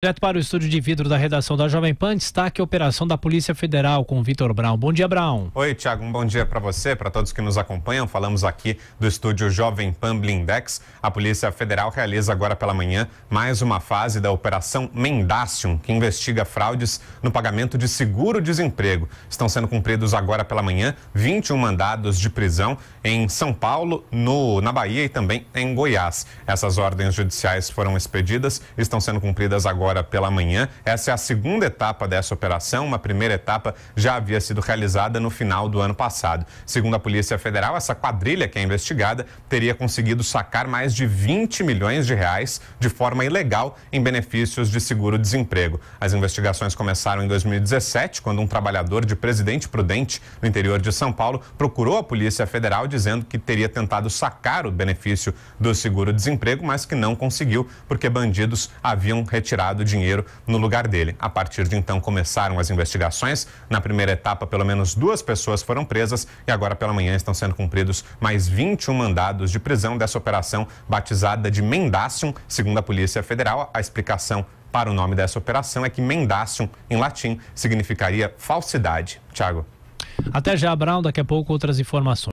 Direto para o estúdio de vidro da redação da Jovem Pan, destaque a operação da Polícia Federal com Vitor Brown. Bom dia, Brown. Oi, Tiago, um bom dia para você, para todos que nos acompanham. Falamos aqui do estúdio Jovem Pan Blindex. A Polícia Federal realiza agora pela manhã mais uma fase da Operação Mendacium, que investiga fraudes no pagamento de seguro-desemprego. Estão sendo cumpridos agora pela manhã 21 mandados de prisão em São Paulo, no, na Bahia e também em Goiás. Essas ordens judiciais foram expedidas, estão sendo cumpridas agora agora pela manhã. Essa é a segunda etapa dessa operação. Uma primeira etapa já havia sido realizada no final do ano passado. Segundo a Polícia Federal, essa quadrilha que é investigada teria conseguido sacar mais de 20 milhões de reais de forma ilegal em benefícios de seguro-desemprego. As investigações começaram em 2017, quando um trabalhador de Presidente Prudente, no interior de São Paulo, procurou a Polícia Federal dizendo que teria tentado sacar o benefício do seguro-desemprego, mas que não conseguiu porque bandidos haviam retirado colocado dinheiro no lugar dele. A partir de então começaram as investigações. Na primeira etapa, pelo menos duas pessoas foram presas e agora pela manhã estão sendo cumpridos mais 21 mandados de prisão dessa operação batizada de Mendacium, segundo a Polícia Federal. A explicação para o nome dessa operação é que mendacium, em latim, significaria falsidade. Tiago. Até já, Brown. Daqui a pouco, outras informações.